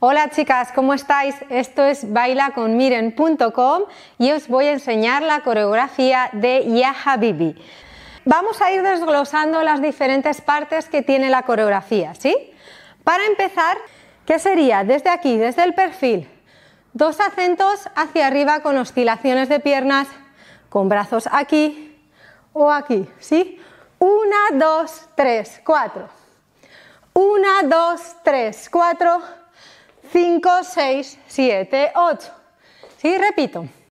Hola chicas, ¿cómo estáis? Esto es bailaconmiren.com y os voy a enseñar la coreografía de Yaha Bibi. Vamos a ir desglosando las diferentes partes que tiene la coreografía, ¿sí? Para empezar, ¿qué sería? Desde aquí, desde el perfil, dos acentos hacia arriba con oscilaciones de piernas, con brazos aquí o aquí, ¿sí? Una, dos, tres, cuatro. Una, dos, tres, cuatro. 6, 7, 8. Sí, repito.